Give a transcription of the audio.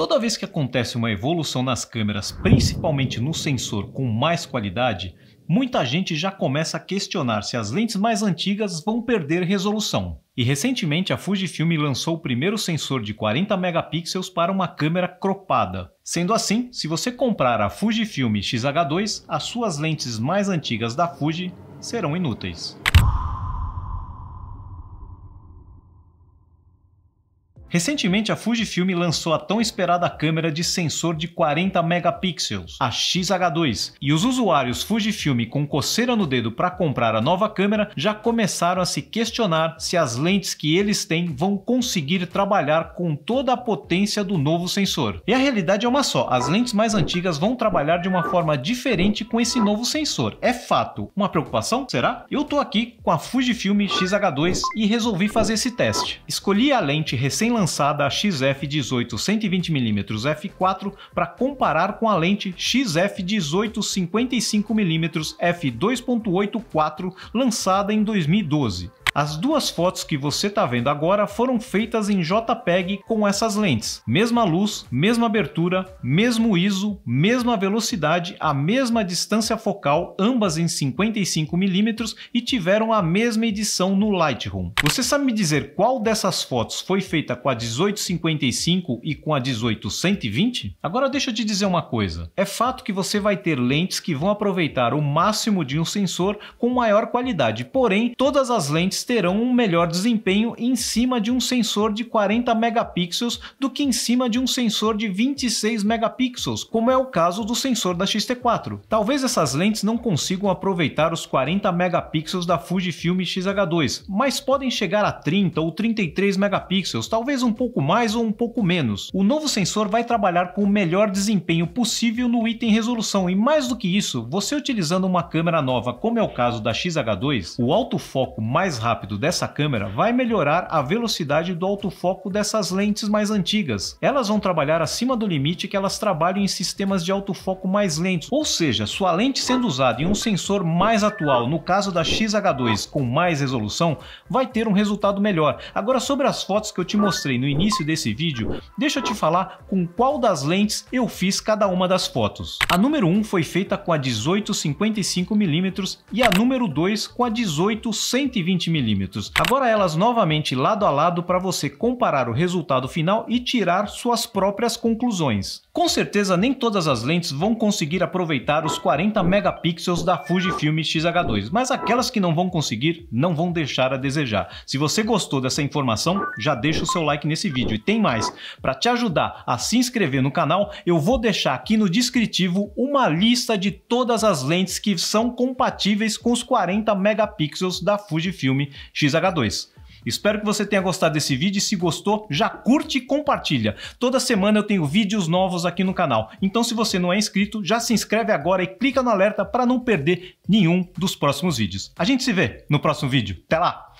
Toda vez que acontece uma evolução nas câmeras, principalmente no sensor com mais qualidade, muita gente já começa a questionar se as lentes mais antigas vão perder resolução. E recentemente a Fujifilm lançou o primeiro sensor de 40 megapixels para uma câmera cropada. Sendo assim, se você comprar a Fujifilm XH2, as suas lentes mais antigas da Fuji serão inúteis. Recentemente, a Fujifilm lançou a tão esperada câmera de sensor de 40 megapixels, a xh 2 e os usuários Fujifilm com coceira no dedo para comprar a nova câmera já começaram a se questionar se as lentes que eles têm vão conseguir trabalhar com toda a potência do novo sensor. E a realidade é uma só, as lentes mais antigas vão trabalhar de uma forma diferente com esse novo sensor. É fato. Uma preocupação? Será? Eu tô aqui com a Fujifilm xh 2 e resolvi fazer esse teste. Escolhi a lente recém-lançada lançada a XF18 120mm f4 para comparar com a lente XF18 55mm f2.84 lançada em 2012. As duas fotos que você está vendo agora foram feitas em JPEG com essas lentes. Mesma luz, mesma abertura, mesmo ISO, mesma velocidade, a mesma distância focal, ambas em 55mm e tiveram a mesma edição no Lightroom. Você sabe me dizer qual dessas fotos foi feita com a 1855 e com a 18120? Agora deixa eu te dizer uma coisa. É fato que você vai ter lentes que vão aproveitar o máximo de um sensor com maior qualidade, porém todas as lentes terão um melhor desempenho em cima de um sensor de 40 megapixels do que em cima de um sensor de 26 megapixels, como é o caso do sensor da X-T4. Talvez essas lentes não consigam aproveitar os 40 megapixels da Fujifilm X-H2, mas podem chegar a 30 ou 33 megapixels, talvez um pouco mais ou um pouco menos. O novo sensor vai trabalhar com o melhor desempenho possível no item resolução e mais do que isso, você utilizando uma câmera nova, como é o caso da X-H2, o autofoco mais rápido rápido dessa câmera vai melhorar a velocidade do autofoco dessas lentes mais antigas. Elas vão trabalhar acima do limite que elas trabalham em sistemas de autofoco mais lentos, ou seja, sua lente sendo usada em um sensor mais atual, no caso da XH2 com mais resolução, vai ter um resultado melhor. Agora sobre as fotos que eu te mostrei no início desse vídeo, deixa eu te falar com qual das lentes eu fiz cada uma das fotos. A número 1 foi feita com a 18 55mm e a número 2 com a 18 120mm Agora elas novamente lado a lado para você comparar o resultado final e tirar suas próprias conclusões. Com certeza nem todas as lentes vão conseguir aproveitar os 40 megapixels da Fujifilm X-H2, mas aquelas que não vão conseguir não vão deixar a desejar. Se você gostou dessa informação, já deixa o seu like nesse vídeo. E tem mais, para te ajudar a se inscrever no canal, eu vou deixar aqui no descritivo uma lista de todas as lentes que são compatíveis com os 40 megapixels da Fujifilm XH2. Espero que você tenha gostado desse vídeo e se gostou, já curte e compartilha. Toda semana eu tenho vídeos novos aqui no canal, então se você não é inscrito, já se inscreve agora e clica no alerta para não perder nenhum dos próximos vídeos. A gente se vê no próximo vídeo. Até lá!